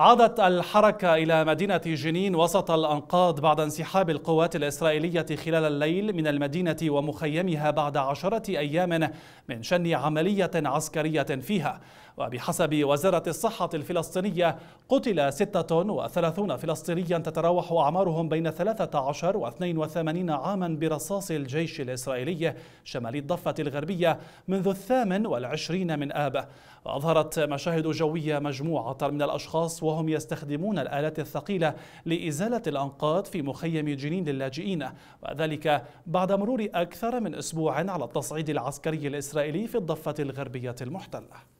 عادت الحركة إلى مدينة جنين وسط الأنقاض بعد انسحاب القوات الإسرائيلية خلال الليل من المدينة ومخيمها بعد عشرة أيام من شن عملية عسكرية فيها وبحسب وزارة الصحة الفلسطينية قتل 36 فلسطينيا تتراوح أعمارهم بين 13 و 82 عاما برصاص الجيش الإسرائيلي شمال الضفة الغربية منذ الثامن والعشرين من آب وأظهرت مشاهد جوية مجموعة من الأشخاص وهم يستخدمون الآلات الثقيلة لإزالة الأنقاض في مخيم جنين للاجئين وذلك بعد مرور أكثر من أسبوع على التصعيد العسكري الإسرائيلي في الضفة الغربية المحتلة